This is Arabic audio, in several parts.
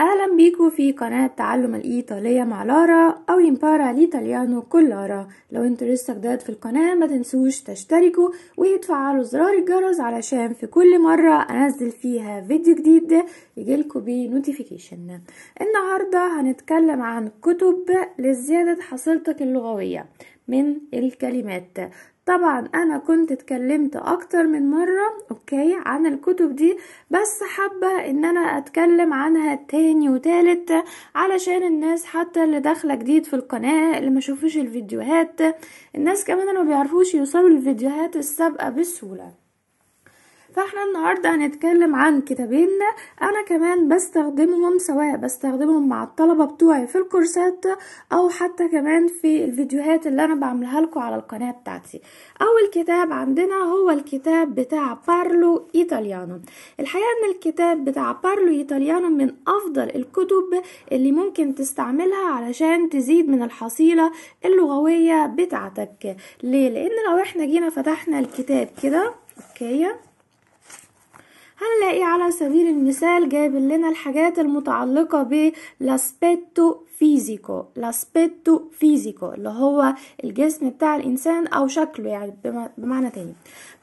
أهلا بيكم في قناة تعلم الإيطالية مع لارا أو يمبارا ليتاليانو كل لارا لو انتوا لسه جداد في القناة ما تنسوش تشتركوا وتفعلوا زرار الجرس علشان في كل مرة أنزل فيها فيديو جديد يجيلكوا بيه نوتيفيكيشن النهاردة هنتكلم عن كتب لزيادة حصيلتك اللغوية من الكلمات طبعا انا كنت اتكلمت اكتر من مرة اوكي عن الكتب دي بس حابة ان انا اتكلم عنها تاني وتالت علشان الناس حتى اللي داخلة جديد في القناة اللي ما شوفوش الفيديوهات الناس كمان اللي ما بيعرفوش يوصلوا الفيديوهات السابقة بسهولة فاحنا النهاردة هنتكلم عن كتابين انا كمان بستخدمهم سواء بستخدمهم مع الطلبة بتوعي في الكورسات او حتى كمان في الفيديوهات اللي انا بعملها لكم على القناة بتاعتي اول كتاب عندنا هو الكتاب بتاع بارلو ايطاليانو الحقيقة ان الكتاب بتاع بارلو ايطاليانو من افضل الكتب اللي ممكن تستعملها علشان تزيد من الحصيلة اللغوية بتاعتك ليه لان لو احنا جينا فتحنا الكتاب كده اوكي هنلاقي على سبيل المثال جايب لنا الحاجات المتعلقة بالاسبيتو فيزيكو الاسبيتو فيزيكو اللي هو الجسم بتاع الانسان او شكله يعني بمعنى تاني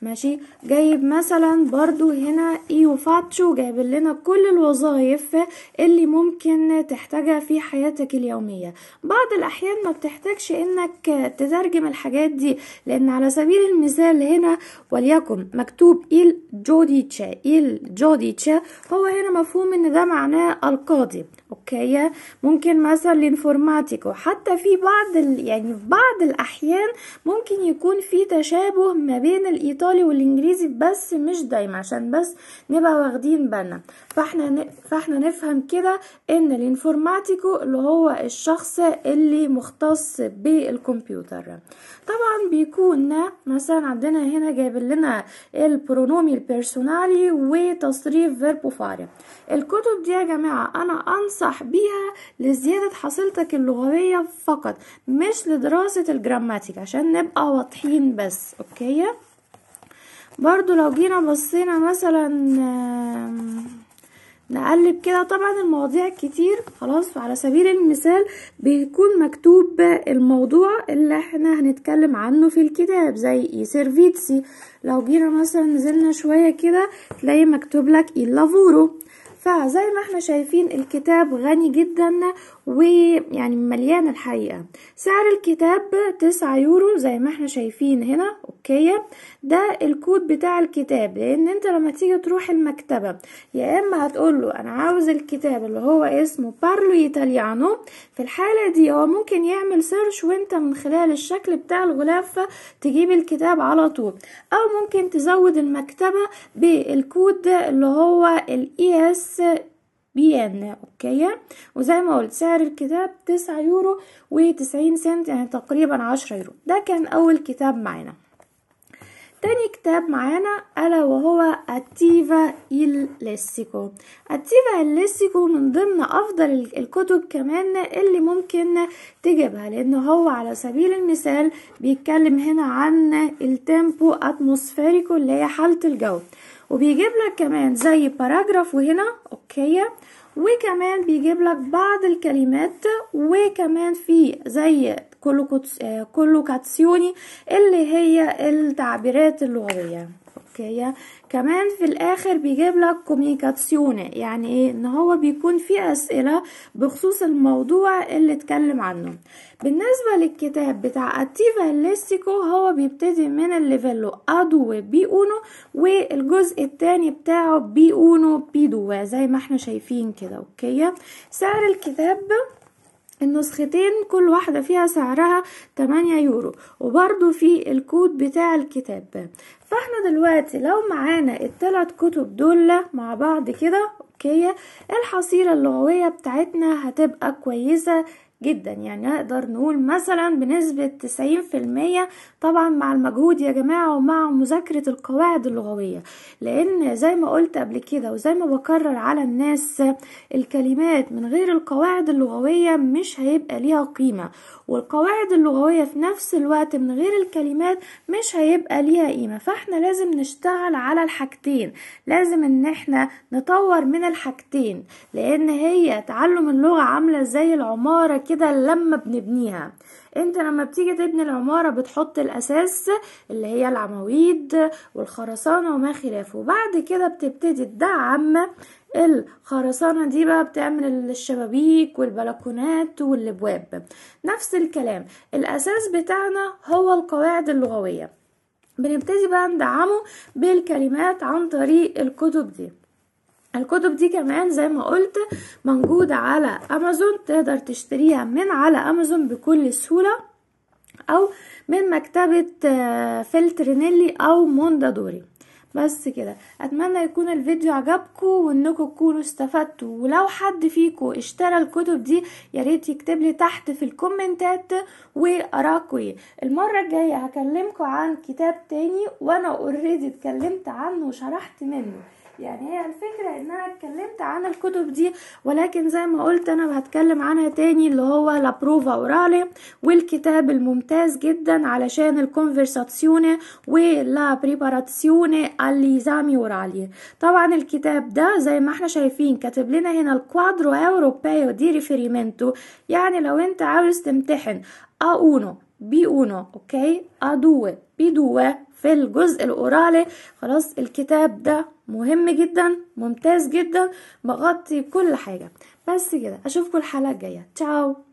ماشي جايب مثلا برضو هنا ايو فاتشو جايب لنا كل الوظائف اللي ممكن تحتاجها في حياتك اليومية بعض الاحيان ما بتحتاجش انك تترجم الحاجات دي لان على سبيل المثال هنا وليكن مكتوب جودي تشا ايل الجوديتشا هو هنا مفهوم ان ده معناه القاضي اوكي ممكن مثلا الانفورماتيكو حتى في بعض ال... يعني في بعض الاحيان ممكن يكون في تشابه ما بين الايطالي والانجليزي بس مش دايما عشان بس نبقى واخدين بالنا فاحنا ن... فاحنا نفهم كده ان الانفورماتيكو اللي هو الشخص اللي مختص بالكمبيوتر طبعا بيكون مثلا عندنا هنا جايب لنا البرونومي البيرسونالي و وتصريف فيرب وفاعل الكتب دي يا جماعة أنا أنصح بيها لزيادة حصيلتك اللغوية فقط مش لدراسة الجراماتيك عشان نبقى واضحين بس أوكي برضو لو جينا بصينا مثلا آه، نقلب كده طبعا المواضيع كتير خلاص على سبيل المثال بيكون مكتوب الموضوع اللي احنا هنتكلم عنه في الكتاب زي سيرفيتسي لو جينا مثلا نزلنا شوية كده تلاقي مكتوب لك اللافورو فزي ما احنا شايفين الكتاب غني جدا ويعني مليان الحقيقة سعر الكتاب تسعة يورو زي ما احنا شايفين هنا اوكي ده الكود بتاع الكتاب لان انت لما تيجي تروح المكتبة يا اما هتقول له انا عاوز الكتاب اللي هو اسمه بارلو ايطاليانو في الحالة دي هو ممكن يعمل سيرش وانت من خلال الشكل بتاع الغلاف تجيب الكتاب على طول او ممكن تزود المكتبة بالكود اللي هو الاي اس e بي ان اوكي وزي ما قلت سعر الكتاب تسعة يورو وتسعين سنت يعني تقريبا عشرة يورو ده كان اول كتاب معانا تاني كتاب معانا ألا وهو اتيفا إل ليسيكو التيفا إل ليسيكو من ضمن أفضل الكتب كمان اللي ممكن تجيبها لأن هو على سبيل المثال بيتكلم هنا عن التيمبو أتموسفيريكو اللي هي حالة الجو وبيجيب لك كمان زي باراجراف وهنا اوكي وكمان بيجيب لك بعض الكلمات وكمان في زي آه، كولوكاتسيوني اللي هي التعبيرات اللغويه الحكاية كمان في الاخر بيجيب لك كوميونيكاسيون يعني ايه ان هو بيكون في اسئلة بخصوص الموضوع اللي اتكلم عنه بالنسبة للكتاب بتاع اتيفا الليستيكو هو بيبتدي من الليفيلو ادو بي اونو والجزء التاني بتاعه بي اونو بي دو زي ما احنا شايفين كده اوكي سعر الكتاب النسختين كل واحدة فيها سعرها 8 يورو وبرضو في الكود بتاع الكتاب فاحنا دلوقتي لو معانا التلات كتب دول مع بعض كده اوكي الحصيلة اللغوية بتاعتنا هتبقى كويسة جدا يعني نقدر نقول مثلا بنسبة 90% طبعا مع المجهود يا جماعة ومع مذاكرة القواعد اللغوية لأن زي ما قلت قبل كده وزي ما بكرر على الناس الكلمات من غير القواعد اللغوية مش هيبقى ليها قيمة والقواعد اللغوية في نفس الوقت من غير الكلمات مش هيبقى ليها قيمة فاحنا لازم نشتغل على الحاجتين لازم ان احنا نطور من الحاجتين لان هي تعلم اللغة عاملة زي العمارة كده لما بنبنيها انت لما بتيجي تبني العمارة بتحط الاساس اللي هي العمويد والخرسانة وما خلافه وبعد كده بتبتدي تدعم الخرسانة دي بقى بتعمل الشبابيك والبلكونات والابواب نفس الكلام الاساس بتاعنا هو القواعد اللغوية بنبتدي بقى ندعمه بالكلمات عن طريق الكتب دي الكتب دي كمان زي ما قلت موجودة على امازون تقدر تشتريها من على امازون بكل سهولة او من مكتبة آه، فلترينيلي او موندادوري بس كده اتمنى يكون الفيديو عجبكم وانكم تكونوا استفدتوا ولو حد فيكم اشترى الكتب دي يا ريت يكتب لي تحت في الكومنتات واراكم ايه المره الجايه هكلمكم عن كتاب تاني وانا اوريدي اتكلمت عنه وشرحت منه يعني هي الفكرة ان انا اتكلمت عن الكتب دي ولكن زي ما قلت انا هتكلم عنها تاني اللي هو لابروفا اورالي والكتاب الممتاز جدا علشان الكونفرساتسيوني ولا بريباراتسيوني زامي ورالي طبعا الكتاب ده زي ما احنا شايفين كاتب لنا هنا الكوادرو europeo دي ريفيريمنتو يعني لو انت عاوز تمتحن اونو بي اونو اوكي ادو 2 b في الجزء الاورالي خلاص الكتاب ده مهم جدا ممتاز جدا مغطي كل حاجة بس كده اشوفكم الحلقة الجاية تشاو